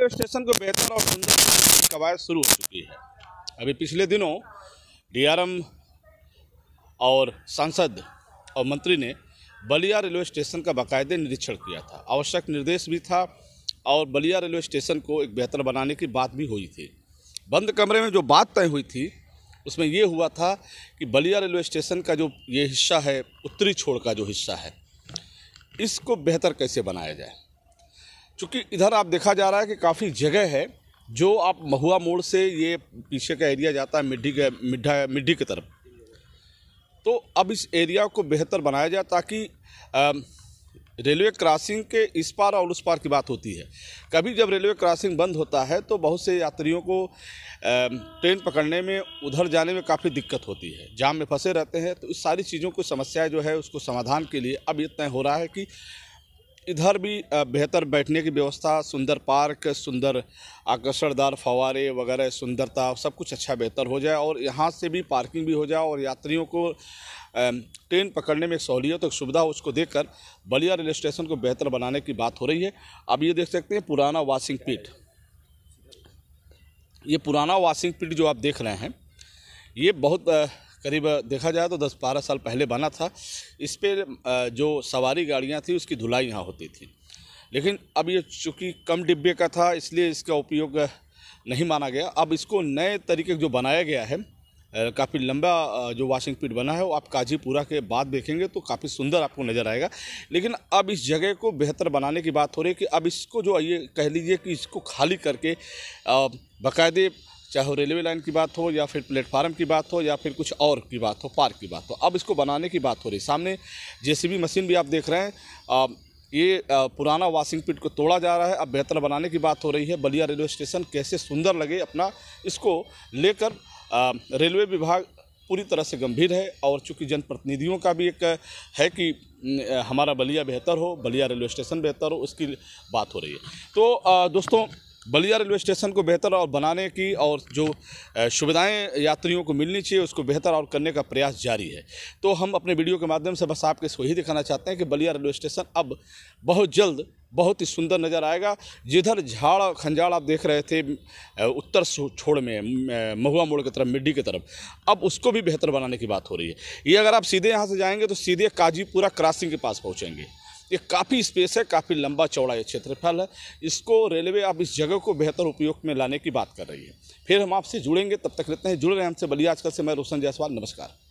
railway station को बेहतर और सुंदर कवायद शुरू हो चुकी है अभी पिछले दिनों डीआरएम और सांसद और मंत्री ने बलिया रेलवे स्टेशन का बाकायदे निरीक्षण किया था आवश्यक निर्देश भी था और बलिया रेलवे स्टेशन को एक बेहतर बनाने की बात भी हुई थी बंद कमरे में जो बात तय हुई थी उसमें ये हुआ था कि बलिया रेलवे स्टेशन का जो ये हिस्सा है उत्तरी छोड़ का जो हिस्सा है इसको बेहतर कैसे बनाया जाए चूँकि इधर आप देखा जा रहा है कि काफ़ी जगह है जो आप महुआ मोड़ से ये पीछे का एरिया जाता है मिड्डी के मिड्ढा मिड्डी की तरफ तो अब इस एरिया को बेहतर बनाया जाए ताकि रेलवे क्रॉसिंग के इस पार और उस पार की बात होती है कभी जब रेलवे क्रॉसिंग बंद होता है तो बहुत से यात्रियों को ट्रेन पकड़ने में उधर जाने में काफ़ी दिक्कत होती है जाम में फंसे रहते हैं तो इस सारी चीज़ों को समस्या जो है उसको समाधान के लिए अब ये तय हो रहा है कि इधर भी बेहतर बैठने की व्यवस्था सुंदर पार्क सुंदर आकर्षणदार फवारे वगैरह सुंदरता सब कुछ अच्छा बेहतर हो जाए और यहाँ से भी पार्किंग भी हो जाए और यात्रियों को ट्रेन पकड़ने में सहूलियत और सुविधा उसको देखकर बलिया रेलवे स्टेशन को बेहतर बनाने की बात हो रही है अब ये देख सकते हैं पुराना वाशिंग पीट ये पुराना वाशिंग पीट जो आप देख रहे हैं ये बहुत करीब देखा जाए तो दस बारह साल पहले बना था इस पर जो सवारी गाड़ियाँ थी उसकी धुलाई यहाँ होती थी लेकिन अब ये चूँकि कम डिब्बे का था इसलिए इसका उपयोग नहीं माना गया अब इसको नए तरीके जो बनाया गया है काफ़ी लंबा जो वॉशिंग पीट बना है वो आप काजीपुरा के बाद देखेंगे तो काफ़ी सुंदर आपको नज़र आएगा लेकिन अब इस जगह को बेहतर बनाने की बात हो रही है कि अब इसको जो ये कह लीजिए कि इसको खाली करके बाकायदे चाहे वो रेलवे लाइन की बात हो या फिर प्लेटफार्म की बात हो या फिर कुछ और की बात हो पार्क की बात हो अब इसको बनाने की बात हो रही सामने जे मशीन भी आप देख रहे हैं आ, ये पुराना वॉशिंग पिट को तोड़ा जा रहा है अब बेहतर बनाने की बात हो रही है बलिया रेलवे स्टेशन कैसे सुंदर लगे अपना इसको लेकर रेलवे विभाग पूरी तरह से गंभीर है और चूँकि जनप्रतिनिधियों का भी एक है कि हमारा बलिया बेहतर हो बलिया रेलवे स्टेशन बेहतर हो उसकी बात हो रही है तो दोस्तों बलिया रेलवे स्टेशन को बेहतर और बनाने की और जो सुविधाएं यात्रियों को मिलनी चाहिए उसको बेहतर और करने का प्रयास जारी है तो हम अपने वीडियो के माध्यम से बस आपके इसको यही दिखाना चाहते हैं कि बलिया रेलवे स्टेशन अब बहुत जल्द बहुत ही सुंदर नज़र आएगा जिधर झाड़ खंजाड़ आप देख रहे थे उत्तर छोड़ में महुआ मोड़ की तरफ मिड्डी की तरफ अब उसको भी बेहतर बनाने की बात हो रही है ये अगर आप सीधे यहाँ से जाएंगे तो सीधे काजीपुरा क्रॉसिंग के पास पहुँचेंगे ये काफ़ी स्पेस है काफ़ी लंबा चौड़ा ये क्षेत्रफल है इसको रेलवे अब इस जगह को बेहतर उपयोग में लाने की बात कर रही है फिर हम आपसे जुड़ेंगे तब तक रहते हैं जुड़ रहे हैं हमसे बलिया आजकल से मैं रोशन जायसवाल नमस्कार